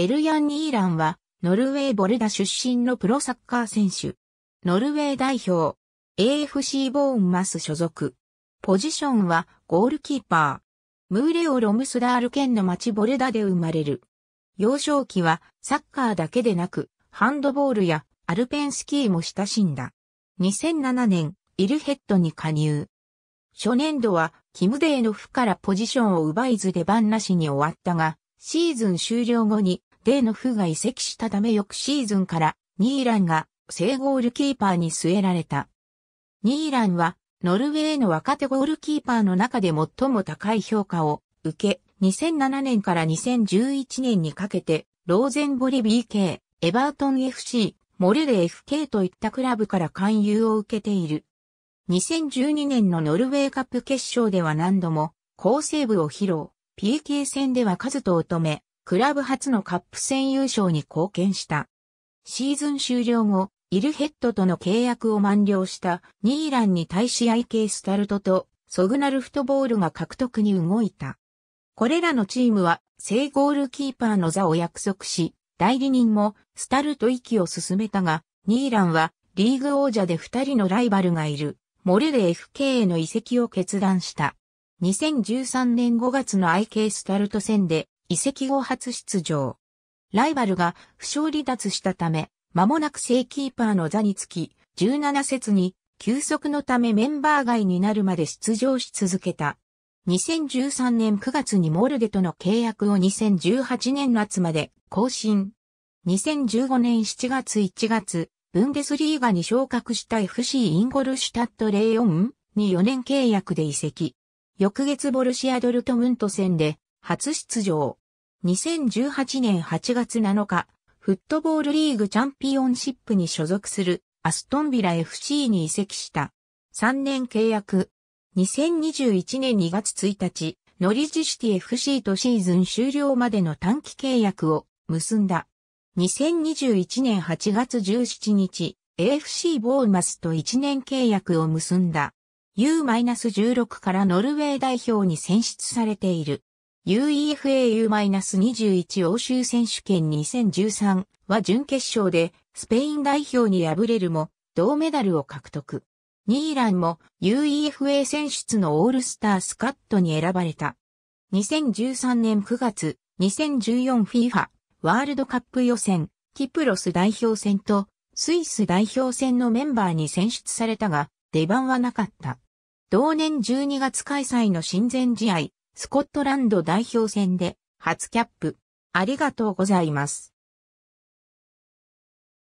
エルヤン・ニーランは、ノルウェーボルダ出身のプロサッカー選手。ノルウェー代表、AFC ボーンマス所属。ポジションは、ゴールキーパー。ムーレオ・ロムスダール県の町ボルダで生まれる。幼少期は、サッカーだけでなく、ハンドボールやアルペンスキーも親しんだ。2007年、イルヘッドに加入。初年度は、キムデーの負からポジションを奪いず出番なしに終わったが、シーズン終了後にデーノフが移籍したため翌シーズンからニーランが正ゴールキーパーに据えられた。ニーランはノルウェーの若手ゴールキーパーの中で最も高い評価を受け、2007年から2011年にかけて、ローゼンボリ BK、エバートン FC、モルレ FK といったクラブから勧誘を受けている。2012年のノルウェーカップ決勝では何度も、好セーブを披露。PK 戦では数と乙女、クラブ初のカップ戦優勝に貢献した。シーズン終了後、イルヘッドとの契約を満了したニーランに対し IK スタルトとソグナルフトボールが獲得に動いた。これらのチームは正ゴールキーパーの座を約束し、代理人もスタルト息を進めたが、ニーランはリーグ王者で2人のライバルがいるモレで FK への移籍を決断した。2013年5月の IK スタルト戦で移籍後初出場。ライバルが負傷離脱したため、間もなく正キーパーの座につき、17節に休息のためメンバー外になるまで出場し続けた。2013年9月にモルデとの契約を2018年夏まで更新。2015年7月1月、ブンデスリーガに昇格した FC インゴルシュタットレイオンに4年契約で移籍。翌月ボルシアドルトムント戦で初出場。2018年8月7日、フットボールリーグチャンピオンシップに所属するアストンビラ FC に移籍した。3年契約。2021年2月1日、ノリジシティ FC とシーズン終了までの短期契約を結んだ。2021年8月17日、AFC ボーマスと1年契約を結んだ。U-16 からノルウェー代表に選出されている。UEFA U-21 欧州選手権2013は準決勝でスペイン代表に敗れるも銅メダルを獲得。ニーランも UEFA 選出のオールスタースカットに選ばれた。2013年9月、2014FIFA ワールドカップ予選、キプロス代表戦とスイス代表戦のメンバーに選出されたが、出番はなかった。同年12月開催の親善試合、スコットランド代表戦で初キャップ。ありがとうございます。